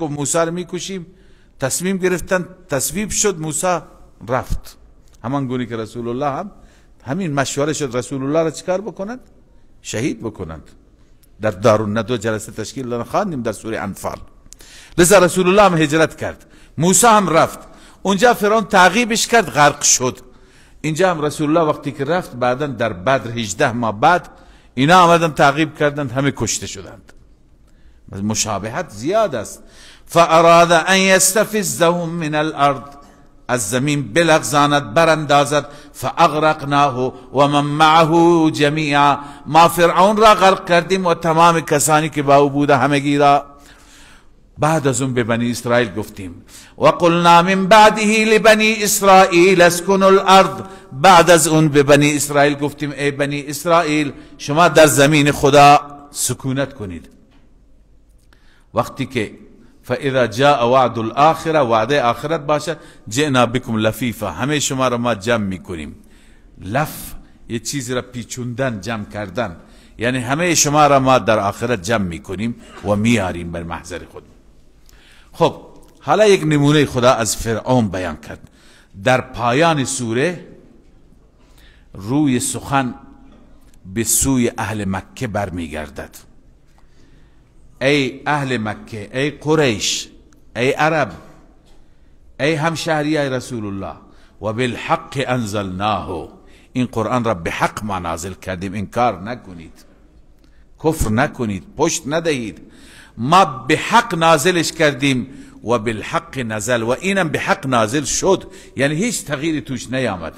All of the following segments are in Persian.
گفت موسی رو میکشیم تصمیم گرفتن تصویب شد موسی رفت همان گونه که رسول الله هم همین مشوره شد رسول الله را چکار بکنند شهید بکنند در دارون ندو جلسه تشکیل دادن خواندیم در سوره انفال لذا رسول الله هم هجرت کرد موسی هم رفت اونجا فرعون تعقیبش کرد غرق شد اینجا هم رسول الله وقتی که رفت بعدا در بدر 18 ماه بعد اینا آمدن تعقیب کردند همه کشته شدند مشابهت زيادة فاراد ان يستفزهم من الارض الزمين بلغزانت براندازت فاغرقناه ومن معه جميعا ما فرعون را غرق کردیم و تمام کسانی که باو بوده همگی را بعد از اون به بنی اسرائیل گفتیم و قلنا من بعده لبنی اسرائیل اسکنوا الارض بعد از اون به بنی اسرائیل گفتیم ای بنی اسرائیل شما در زمین خدا سکونت کنید وقتی که فاذا جاء وعد الاخره وعده آخرت باشه جئنا بكم لفیفا همه شما را ما جمع میکنیم لف یه چیز را پیچوندن جمع کردن یعنی همه شما را ما در آخرت جمع میکنیم و میاریم بر محضر خود خب حالا یک نمونه خدا از فرعون بیان کرد در پایان سوره روی سخن به سوی اهل مکه برمیگردد أي أهل مكة أي قريش أي عرب أي شهرية رسول الله وبالحق أنزلناه این قرآن را به حق ما نازل کردیم انکار نکنید کفر نکنید پشت ندهید ما به حق نازلش کردیم و بالحق نزل و اینم به حق نازل شد یعنی هیچ تغییری توش نیامد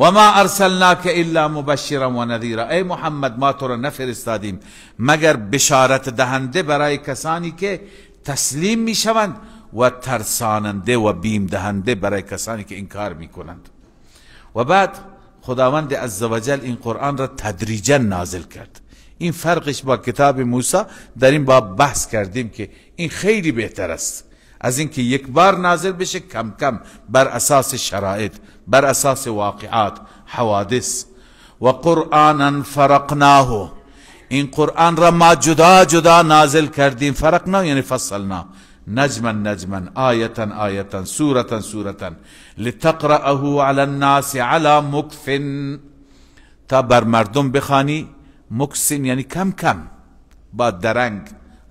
و ما ارسلناک الا مبشرا و نذیرا ای محمد ما تو را نفرستادیم مگر بشارت دهنده برای کسانی که تسلیم میشوند و ترساننده و بیم دهنده برای کسانی که انکار میکنند و بعد خداوند عزوجل این قرآن را تدریجا نازل کرد این فرقش با کتاب موسی در این باب بحث کردیم که این خیلی بهتر است از اینکه یک بار نازل بشه کم کم بر اساس شرایط بر اساس واقعات حوادث و قرآنا فرقناه این قرآن را ما جدا جدا نازل کردیم فرقنا یعنی فصلنا نجما نجما آیتا آیتا سورة سوره لتقرأه على الناس على مكف تا بر مردم بخانی مکسن یعنی کم کم با درنگ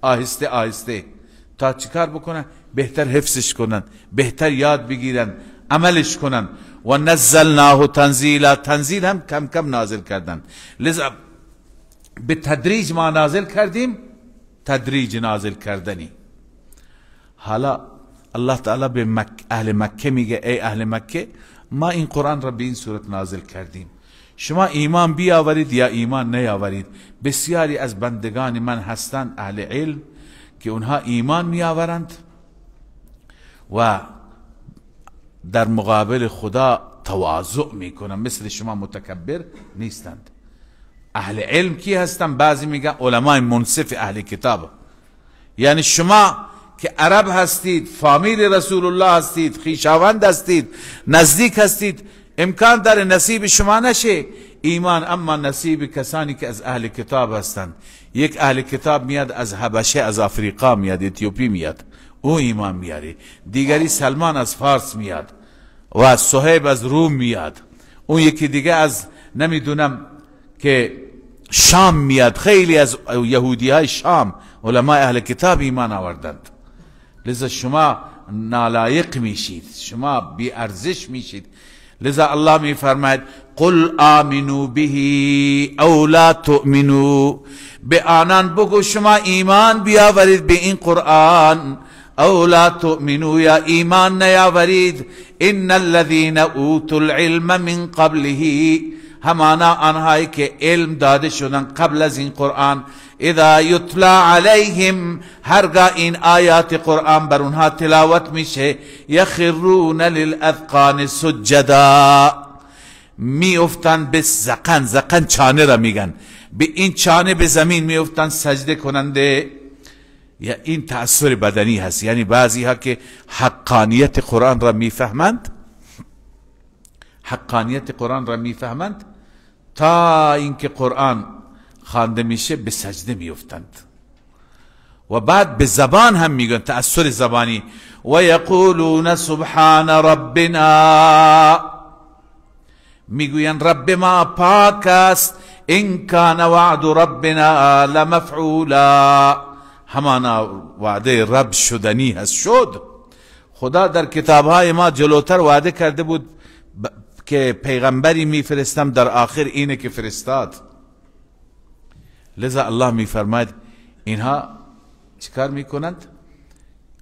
آهسته آهسته تا چیکار بکنه بهتر حفظش کنن بهتر یاد بگیرن عملش کنن و نزلناه تنزیلا تنزیل هم کم کم نازل کردن لذا به تدریج ما نازل کردیم تدریج نازل کردنی حالا الله تعالی به مک اهل مکه میگه ای اهل مکه ما این قرآن را به این صورت نازل کردیم شما ایمان بیاورید یا ایمان نیاورید بسیاری از بندگان من هستند اهل علم که اونها ایمان میآورند و در مقابل خدا تواضع میکنن مثل شما متکبر نیستند اهل علم کی هستن بعضی میگن علمای منصف اهل کتاب یعنی شما که عرب هستید فامیل رسول الله هستید خیشاوند هستید نزدیک هستید امکان داره نصیب شما نشه ایمان اما نصیب کسانی که از اهل کتاب هستند یک اهل کتاب میاد از حبشه از افریقا میاد اتیوپی میاد او ایمان میاره دیگری سلمان از فارس میاد و از از روم میاد اون یکی دیگه از نمیدونم که شام میاد خیلی از یهودی های شام علماء اهل کتاب ایمان آوردند لذا شما نالایق میشید شما بی ارزش میشید لذا الله میفرماید قل آمنو بهی او لا تؤمنو به آنان بگو شما ایمان بیاورید به این قرآن او لا تؤمنوا يا إيماننا يا وريد ان الذين اوتوا العلم من قبله همانا آنهایی که علم داده شدن قبل از این قرآن اذا یتلا عليهم هرگاه این آيات قرآن بر اونها تلاوت میشه يخرون للاذقان سجدا أفتن بس زقن زقن چانه را ميگن به این چانه به زمین میافتن سجده کننده یا این تأثیر بدنی هست یعنی بعضی ها که حقانیت قرآن را میفهمند حقانیت قرآن را میفهمند تا اینکه قرآن خوانده میشه به سجده میفتند و بعد به زبان هم میگن تأثیر زبانی و یقولون سبحان ربنا میگوین رب ما پاک است ان کان وعد ربنا لمفعولا همانا وعده رب شدنی هست شد خدا در کتابهای ما جلوتر وعده کرده بود که پیغمبری میفرستم در آخر اینه که فرستاد لذا الله میفرماید اینها چیکار میکنند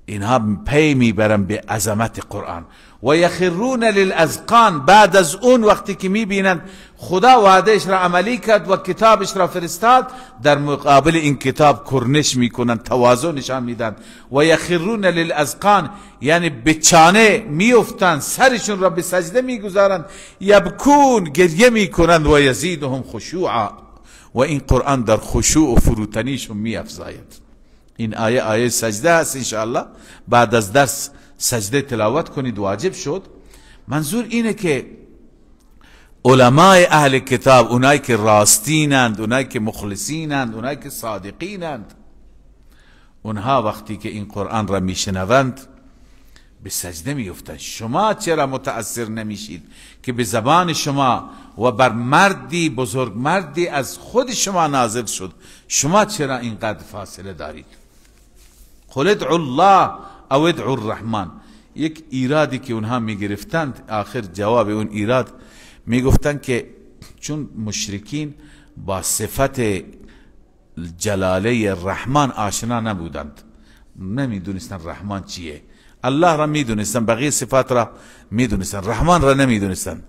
اینها پی میبرن به عظمت قرآن و یخرون للاذقان بعد از اون وقتی که میبینند خدا وعدهش را عملی کرد و کتابش را فرستاد در مقابل این کتاب کرنش میکنند تواضع نشان میدن و یخرون للاذقان یعنی به چانه میافتند سرشون را به سجده میگذارند یبکون گریه میکنند و یزیدهم خشوعا و این قرآن در خشوع و فروتنیشون میافزاید این آیه آیه سجده است انشاءالله بعد از درس سجده تلاوت کنید واجب شد منظور اینه که علمای اهل کتاب اونایی که راستینند اونایی که مخلصینند اونایی که صادقینند اونها وقتی که این قرآن را میشنوند به سجده میفتند شما چرا متأثر نمیشید که به زبان شما و بر مردی بزرگ مردی از خود شما نازل شد شما چرا اینقدر فاصله دارید قل الله او ادعو الرحمن یک ایرادی که اونها میگرفتند آخر جواب اون ایراد میگفتند که چون مشرکین با صفت جلاله رحمان آشنا نبودند نمیدونستن رحمان چیه الله را میدونستن بقیه صفات را میدونستن رحمان را نمیدونستن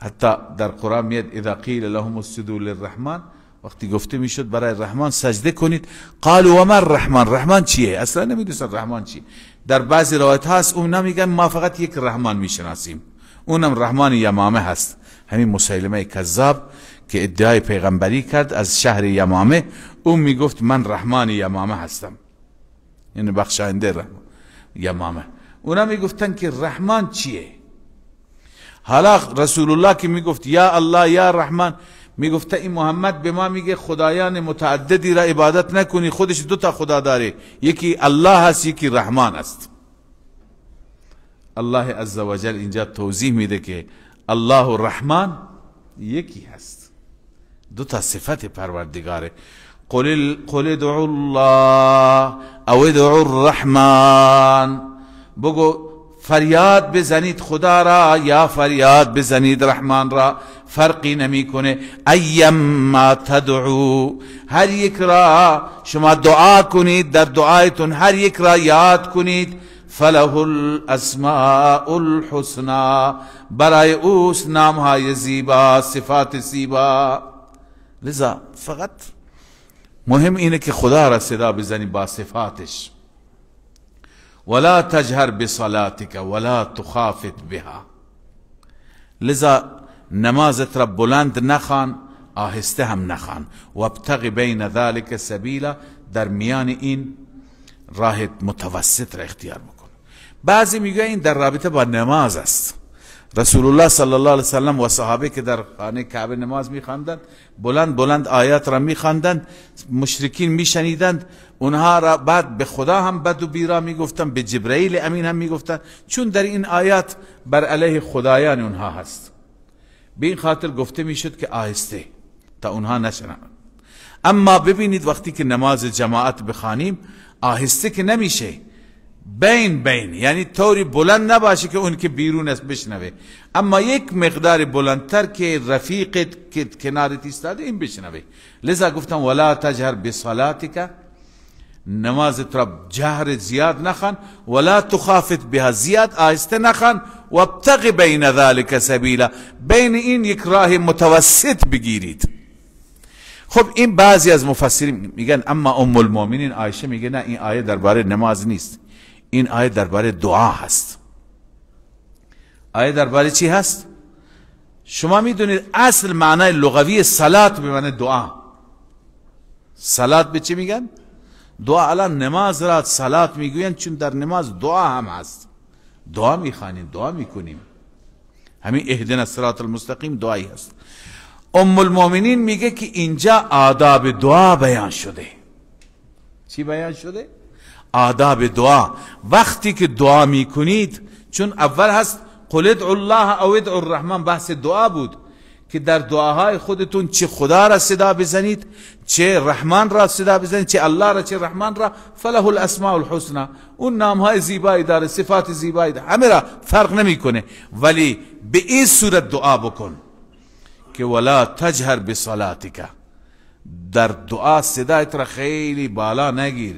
حتی در قرآن میاد اذا قیل لهم اسجدوا للرحمن وقتی گفته میشد برای رحمان سجده کنید قالوا و من رحمان رحمان چیه اصلا نمیدونن رحمان چی. در بعضی روایت هست اون نمیگن ما فقط یک رحمان میشناسیم اونم رحمان یمامه هست همین مسیلمه کذاب که ادعای پیغمبری کرد از شهر یمامه اون میگفت من رحمان یمامه هستم یعنی بخشاینده رحمان یمامه اونا میگفتن که رحمان چیه حالا رسول الله که میگفت یا الله یا رحمان میگفته این محمد به ما میگه خدایان متعددی را عبادت نکنی خودش دو تا خدا داره یکی الله هست یکی رحمان است الله و جل اینجا توضیح میده که الله و رحمان یکی هست دو تا صفت پروردگاره قل قل ادعوا الله او ادعوا الرحمن بگو فریاد بزنید خدا را یا فریاد بزنید رحمان را فرقی نمیکنه ما تدعو هر یک را شما دعا کنید در دعایتون هر یک را یاد کنید فله الاسماء الحسنا برای اوس نامهای زیبا صفات زیبا لذا فقط مهم اینه که خدا را صدا بزنی با صفاتش ولا تجهر بصلاتک ولا تخافت بها لذا نمازت را بلند نخوان آهسته هم نخوان ابتغی بین ذلک سبیلا در میان این راه متوسط را اختیار بکن بعضی میگه این در رابطه با نماز است رسول الله صلی الله علیه وسلم و صحابه که در خانه کعبه نماز میخواندند بلند بلند آیات را میخواندند مشرکین میشنیدند اونها را بعد به خدا هم بد و بیرا میگفتند به جبرئیل امین هم میگفتند چون در این آیات بر علیه خدایان اونها هست به این خاطر گفته میشد که آهسته تا اونها نشنوند اما ببینید وقتی که نماز جماعت بخوانیم آهسته که نمیشه بین بین یعنی طوری بلند نباشه که اون که بیرون است بشنوه اما یک مقدار بلندتر که رفیقت که کنارت ایستاده این بشنوه لذا گفتم ولا تجهر بصلاتک نمازت را جهر زیاد نخوان ولا تخافت بها زیاد آهسته نخوان و ابتغی بین ذلک سبیلا بین این یک راه متوسط بگیرید خب این بعضی از مفسرین میگن اما ام المؤمنین عایشه میگه نه این آیه درباره نماز نیست این آیه درباره دعا هست آیه درباره چی هست شما میدونید اصل معنای لغوی صلات به معنی دعا صلات به چی میگن دعا الان نماز را سلات میگویند چون در نماز دعا هم هست دعا میخوانیم دعا میکنیم همین اهدن الصراط المستقیم دعایی هست ام المؤمنین میگه که اینجا آداب دعا بیان شده چی بیان شده؟ آداب دعا وقتی که دعا میکنید چون اول هست قل ادعوا الله او ادعو الرحمن بحث دعا بود که در دعاهای خودتون چه خدا را صدا بزنید چه رحمان را صدا بزنید چه الله را چه رحمان را فله الاسماء الحسنا اون نام های زیبایی داره صفات زیبایی داره همه را فرق کنه ولی به این صورت دعا بکن که ولا تجهر بصلاتک در دعا صدایت را خیلی بالا نگیر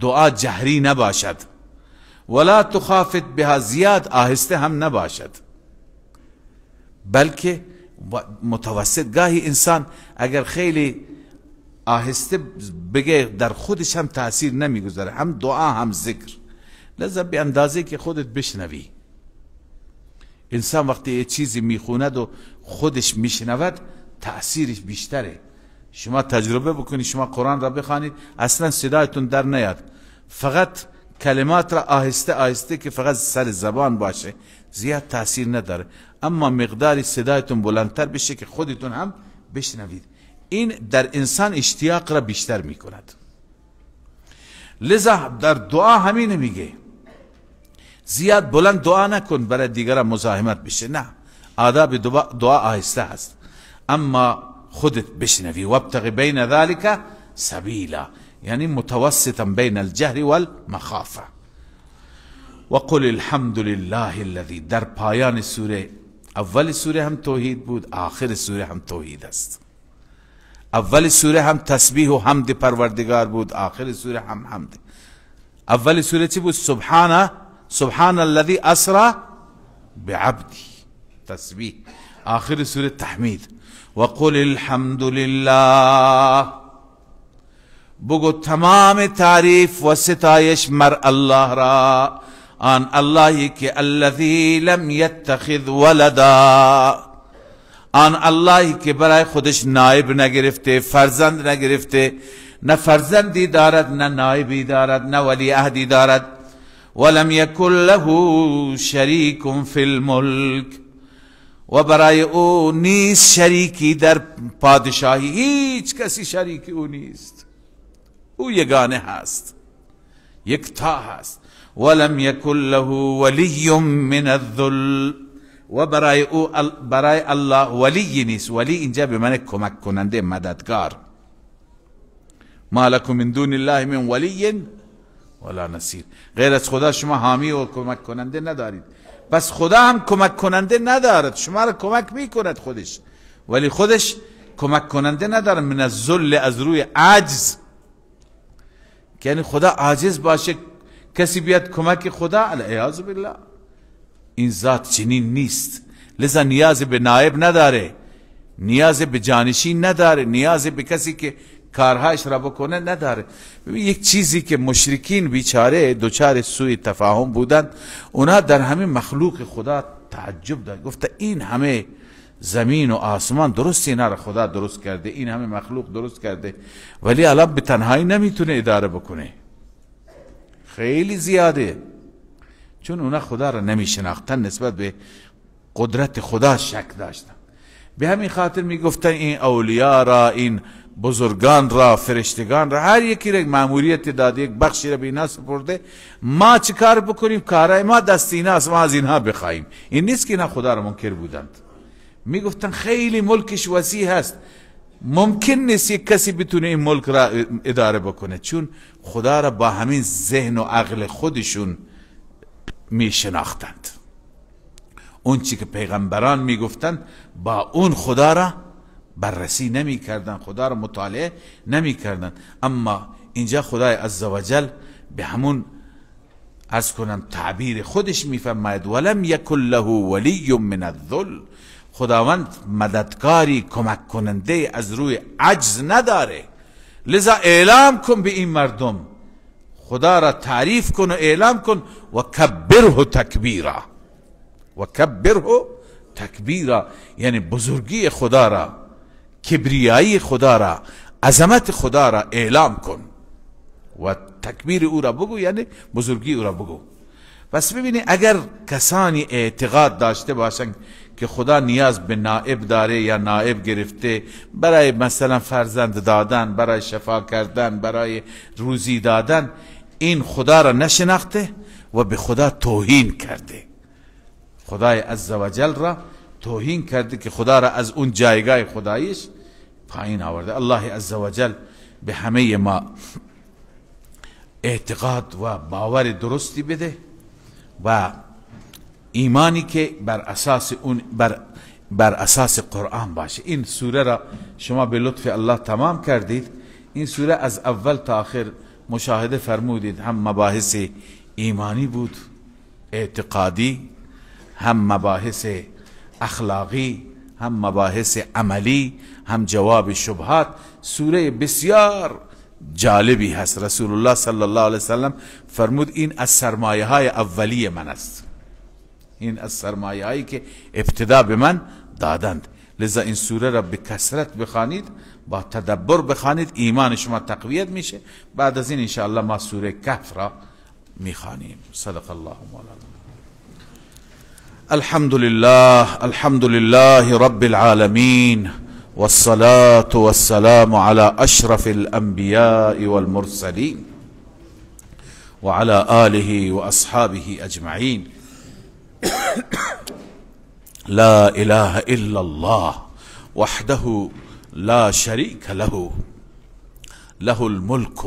دعا جهری نباشد ولا تخافت بها زیاد آهسته هم نباشد بلکه متوسط گاهی انسان اگر خیلی آهسته بگه در خودش هم تاثیر نمیگذاره هم دعا هم ذکر لذا به اندازه که خودت بشنوی انسان وقتی یه چیزی میخوند و خودش میشنود تأثیرش بیشتره شما تجربه بکنید شما قرآن را بخوانید اصلا صدایتون در نیاد فقط کلمات را آهسته آهسته که فقط سر زبان باشه زیاد تاثیر نداره اما مقداری صدایتون بلندتر بشه که خودتون هم بشنوید این در انسان اشتیاق را بیشتر می کند لذا در دعا همین میگه زیاد بلند دعا نکن برای دیگران مزاحمت بشه نه آداب دعا, آهسته هست اما خودت بشنوی وابتغ بین ذلک سبیلا يعني متوسطا بين الجهر والمخافة وقل الحمد لله الذي در پایان سوره اول سوره هم توحيد بود آخر سوره هم توحيد است اول سوره هم تسبیح و حمد پروردگار بود آخر سوره هم حمد اول سوره چی بود سبحان سبحان الذي اسرى بعبدي تسبیح آخر سوره تحمید وقل الحمد لله بگو تمام تعریف و ستایش مر الله را آن اللهی که الذی لم یتخذ ولدا آن اللهی که برای خودش نائب نگرفته فرزند نگرفته نه فرزندی دارد نه نائبی دارد نه ولی اهدی دارد ولم یکن له شریک فی الملک و برای او نیست شریکی در پادشاهی هیچ کسی شریک او نیست او یگانه هست یک تا هست ولم یکن له ولی من الذل و برای او الله ولی نیست ولی اینجا به من کمک کننده مددگار ما لکم من دون الله من ولی ولا نصیر غیر از خدا شما حامی و کمک کننده ندارید پس خدا هم کمک کننده ندارد شما را کمک میکند خودش ولی خودش کمک کننده نداره من الذل از روی عجز که یعنی خدا عاجز باشه کسی بیاد کمک خدا العیاذ بالله این ذات چنین نیست لذا نیاز به نائب نداره نیاز به جانشین نداره نیاز به کسی که کارهاش را بکنه نداره ببین یک چیزی که مشرکین بیچاره دوچار سوی تفاهم بودن اونا در همین مخلوق خدا تعجب ده گفته این همه زمین و آسمان درست اینا رو خدا درست کرده این همه مخلوق درست کرده ولی الان به تنهایی نمیتونه اداره بکنه خیلی زیاده چون اونا خدا را نمیشناختن نسبت به قدرت خدا شک داشتن به همین خاطر میگفتن این اولیا را این بزرگان را فرشتگان را هر یکی را یک معمولیت داده یک بخشی را به اینا سپرده ما چه کار بکنیم کارای ما دست اینا از ما از اینها بخوایم این نیست که اینا خدا را منکر بودند میگفتن خیلی ملکش وسیع هست ممکن نیست یک کسی بتونه این ملک را اداره بکنه چون خدا را با همین ذهن و عقل خودشون میشناختند اون چی که پیغمبران میگفتند با اون خدا را بررسی نمی کردن خدا را مطالعه نمی اما اینجا خدای عزوجل به همون از کنم تعبیر خودش میفرماید ولم یکن له ولی من الذل خداوند مددکاری کمک کننده از روی عجز نداره لذا اعلام کن به این مردم خدا را تعریف کن و اعلام کن و کبره تکبیرا و کبره تکبیرا یعنی بزرگی خدا را کبریایی خدا را عظمت خدا را اعلام کن و تکبیر او را بگو یعنی بزرگی او را بگو پس ببینید اگر کسانی اعتقاد داشته باشند که خدا نیاز به نائب داره یا نائب گرفته برای مثلا فرزند دادن برای شفا کردن برای روزی دادن این خدا را نشناخته و به خدا توهین کرده خدای عزوجل را توهین کرده که خدا را از اون جایگاه خدایش پایین آورده الله عزوجل به همه ما اعتقاد و باور درستی بده و ایمانی که بر اساس اون بر بر اساس قرآن باشه این سوره را شما به لطف الله تمام کردید این سوره از اول تا آخر مشاهده فرمودید هم مباحث ایمانی بود اعتقادی هم مباحث اخلاقی هم مباحث عملی هم جواب شبهات سوره بسیار جالبی هست رسول الله صلی الله علیه وسلم فرمود این از سرمایه های اولی من است این از سرمایه هایی که ابتدا به من دادند لذا این سوره را به کسرت بخوانید با تدبر بخوانید ایمان شما تقویت میشه بعد از این انشاءالله ما سوره کهف را میخوانیم صدق الله مولانا الحمد لله الحمد لله رب العالمین والصلاه والسلام على اشرف الانبياء والمرسلين وعلى اله واصحابه اجمعين لا اله الا الله وحده لا شريك له له الملك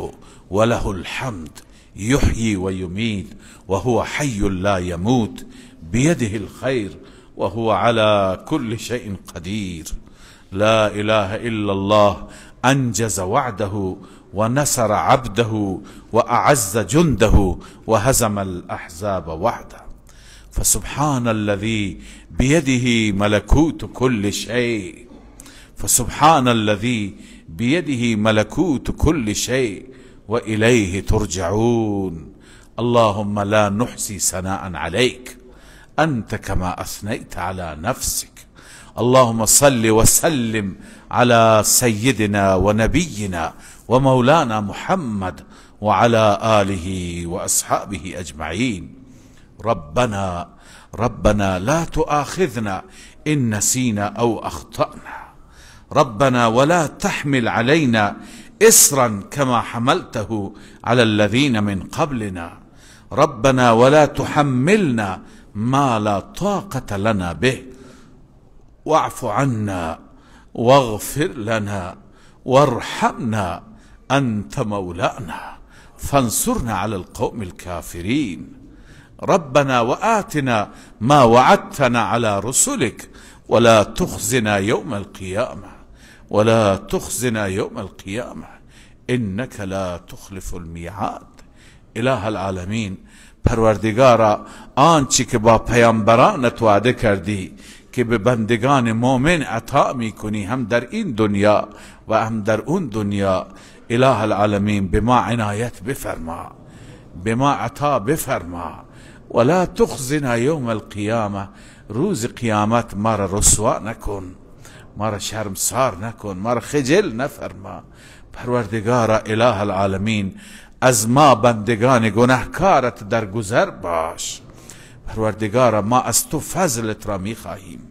وله الحمد يحيي ويميت وهو حي لا يموت بيده الخير وهو على كل شيء قدير لا اله الا الله انجز وعده ونصر عبده واعز جنده وهزم الاحزاب وحده فسبحان الذي بيده ملكوت كل شيء فسبحان الذي بيده ملكوت كل شيء واليه ترجعون اللهم لا نحصي ثناء عليك انت كما اثنيت على نفسك اللهم صل وسلم على سيدنا ونبينا ومولانا محمد وعلى اله واصحابه اجمعين ربنا ربنا لا تؤاخذنا ان نسينا او اخطانا ربنا ولا تحمل علينا اسرا كما حملته على الذين من قبلنا ربنا ولا تحملنا ما لا طاقه لنا به واعف عنا واغفر لنا وارحمنا انت مولانا فانصرنا على القوم الكافرين ربنا واتنا ما وعدتنا على رسلك ولا تخزنا يوم القيامه ولا تخزنا يوم القيامه انك لا تخلف الميعاد اله العالمين پروردگارا آنچه که با پیامبرانت وعده کردی که به بندگان مؤمن عطا میکنی هم در این دنیا و هم در اون دنیا اله العالمین به ما عنایت بفرما به ما عطا بفرما ولا تخزنا یوم القیامه روز قیامت ما را رسوا نکن ما را شرمسار نکن ما را خجل نفرما پروردگار اله العالمین از ما بندگان گناهکارت در گذر باش پروردگار ما از تو فضلت را خواهیم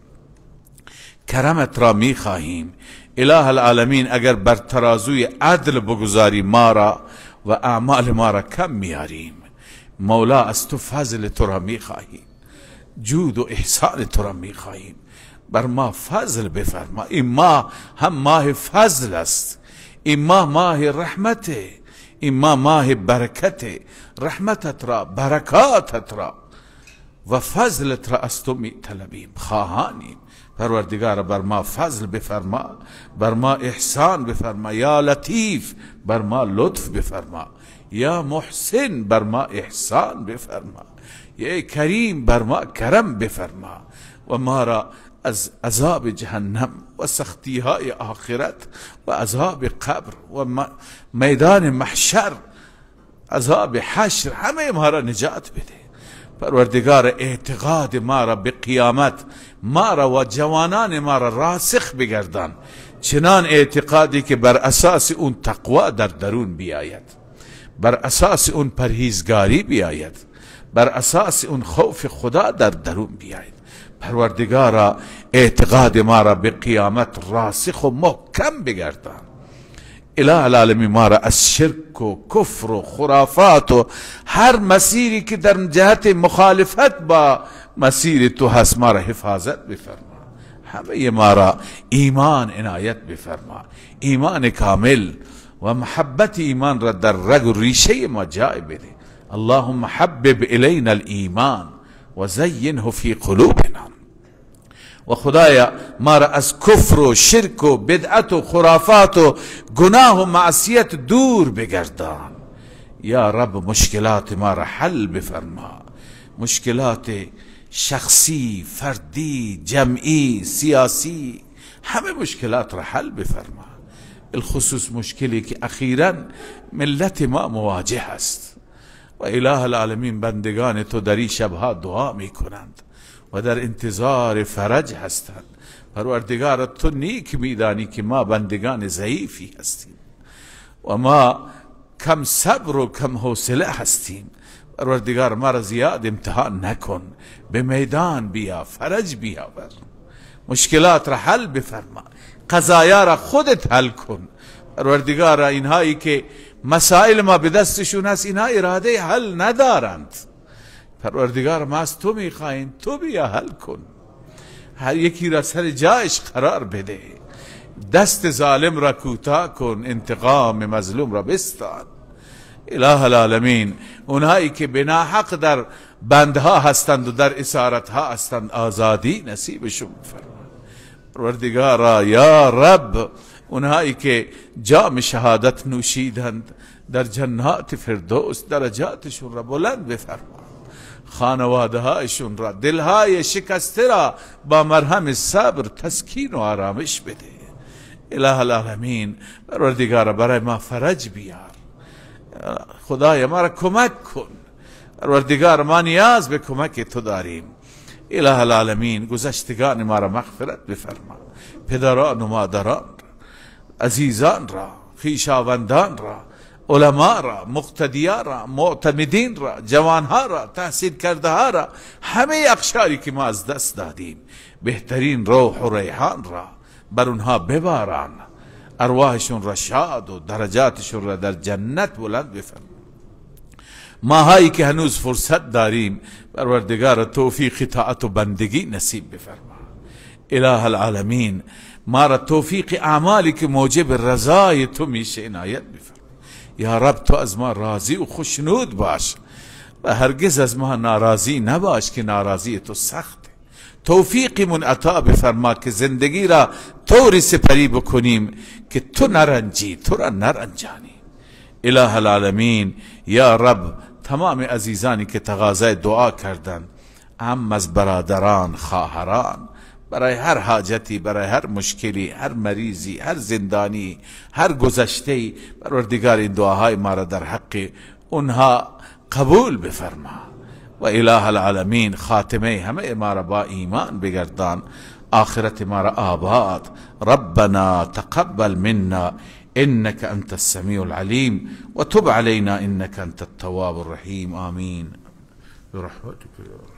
کرمت را خواهیم اله العالمین اگر بر ترازوی عدل بگذاری ما را و اعمال ما را کم میاریم مولا از تو فضل تو را خواهیم جود و احسان تو را خواهیم بر ما فضل بفرما این ما هم ماه فضل است این ماه ماه رحمته این ماه ماه برکته رحمتت را برکاتت را و فضلت را از تو می طلبیم خواهانیم پروردگار بر ما فضل بفرما بر ما احسان بفرما یا لطیف بر ما لطف بفرما یا محسن بر ما احسان بفرما یا کریم بر ما کرم بفرما و ما را از عذاب جهنم و سختی های آخرت و عذاب قبر و میدان محشر عذاب حشر همه ما را نجات بده پروردگار اعتقاد ما را به قیامت ما را و جوانان ما را راسخ بگردان چنان اعتقادی که بر اساس اون تقوا در درون بیاید بر اساس اون پرهیزگاری بیاید بر اساس اون خوف خدا در درون بیاید پروردگار اعتقاد ما را به قیامت راسخ و محکم بگردان اله العالمی ما را از شرک و کفر و خرافات و هر مسیری که در جهت مخالفت با مسیر تو هست ما را حفاظت بفرما همه ما را ایمان عنایت بفرما ایمان کامل و محبت ایمان را در رگ و ریشه ما جای بده اللهم حبب الینا الایمان و زینه فی قلوبنا و خدایا ما را از کفر و شرک و بدعت و خرافات و گناه و معصیت دور بگردان یا رب مشکلات ما را حل بفرما مشکلات شخصی فردی جمعی سیاسی همه مشکلات را حل بفرما الخصوص مشکلی که اخیرا ملت ما مواجه است و اله العالمین بندگان تو در این شبها دعا میکنند و در انتظار فرج هستند پروردگار تو نیک میدانی که ما بندگان ضعیفی هستیم و ما کم صبر و کم حوصله هستیم پروردگار ما را زیاد امتحان نکن به میدان بیا فرج بیاور مشکلات را حل بفرما قضایا را خودت حل کن پروردگار اینهایی که مسائل ما به دستشون هست اینها اراده حل ندارند پروردگار ما تو میخواهیم تو بیا حل کن هر یکی را سر جایش قرار بده دست ظالم را کوتاه کن انتقام مظلوم را بستان اله العالمین اونهایی که بنا حق در بندها هستند و در اسارتها هستند آزادی نصیبشون فرما پروردگارا یا رب اونهایی که جام شهادت نوشیدند در جنات فردوس درجاتشون را بلند بفرما خانواده هایشون را دلهای شکسته را با مرهم صبر تسکین و آرامش بده اله العالمین پروردگار برای ما فرج بیار خدای ما را کمک کن پروردگار ما نیاز به کمک تو داریم اله العالمین گذشتگان ما را مغفرت بفرما پدران و مادران عزیزان را خیشاوندان را علما را مقتدیا را معتمدین را جوانها را تحصیل کرده ها را همه اقشاری که ما از دست دادیم بهترین روح و ریحان را بر اونها بباران ارواحشون را شاد و درجاتشون را در جنت بلند بفرما ماهایی که هنوز فرصت داریم پروردگار توفیق خطاعت و بندگی نصیب بفرما اله العالمین ما را توفیق اعمالی که موجب رضای تو میشه عنایت بفرما یا رب تو از ما راضی و خوشنود باش و هرگز از ما ناراضی نباش که ناراضی تو سخته من عطا بفرما که زندگی را طوری سپری بکنیم که تو نرنجی تو را نرنجانی اله العالمین یا رب تمام عزیزانی که تغازه دعا کردند هم از برادران خواهران برای هر حاجتی برای هر مشکلی هر مریضی هر زندانی هر گذشته ای پروردگار این دعاهای ما را در حق اونها قبول بفرما و اله العالمین خاتمه همه ما را با ایمان بگردان آخرت ما را آباد ربنا تقبل منا إنك أنت السميع العليم وتب علينا إنك أنت التواب الرحيم آمين برحمتك يا رب